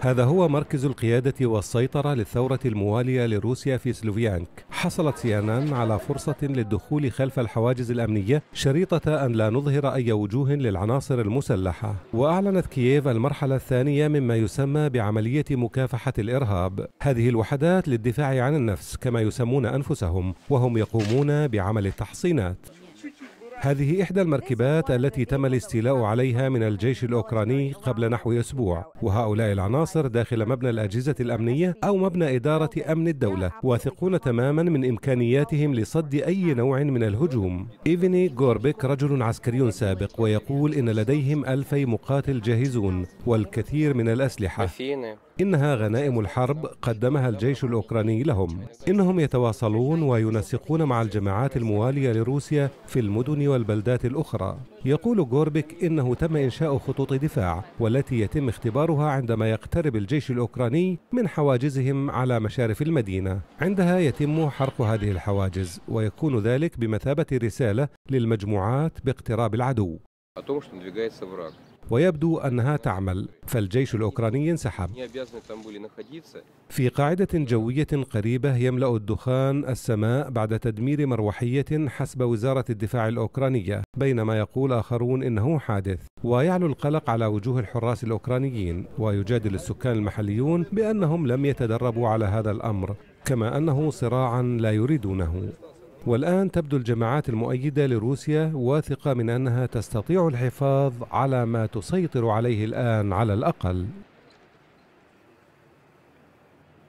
هذا هو مركز القيادة والسيطرة للثورة الموالية لروسيا في سلوفيانك حصلت سيانان على فرصة للدخول خلف الحواجز الأمنية شريطة أن لا نظهر أي وجوه للعناصر المسلحة وأعلنت كييف المرحلة الثانية مما يسمى بعملية مكافحة الإرهاب هذه الوحدات للدفاع عن النفس كما يسمون أنفسهم وهم يقومون بعمل التحصينات هذه إحدى المركبات التي تم الاستيلاء عليها من الجيش الأوكراني قبل نحو أسبوع وهؤلاء العناصر داخل مبنى الأجهزة الأمنية أو مبنى إدارة أمن الدولة واثقون تماما من إمكانياتهم لصد أي نوع من الهجوم إيفيني غوربيك رجل عسكري سابق ويقول إن لديهم ألفي مقاتل جاهزون والكثير من الأسلحة إنها غنائم الحرب قدمها الجيش الأوكراني لهم إنهم يتواصلون وينسقون مع الجماعات الموالية لروسيا في المدن والبلدات الأخرى يقول غوربيك إنه تم إنشاء خطوط دفاع والتي يتم اختبارها عندما يقترب الجيش الأوكراني من حواجزهم على مشارف المدينة عندها يتم حرق هذه الحواجز ويكون ذلك بمثابة رسالة للمجموعات باقتراب العدو ويبدو أنها تعمل فالجيش الأوكراني انسحب في قاعدة جوية قريبة يملأ الدخان السماء بعد تدمير مروحية حسب وزارة الدفاع الأوكرانية بينما يقول آخرون إنه حادث ويعلو القلق على وجوه الحراس الأوكرانيين ويجادل السكان المحليون بأنهم لم يتدربوا على هذا الأمر كما أنه صراعا لا يريدونه والآن تبدو الجماعات المؤيدة لروسيا واثقة من أنها تستطيع الحفاظ على ما تسيطر عليه الآن على الأقل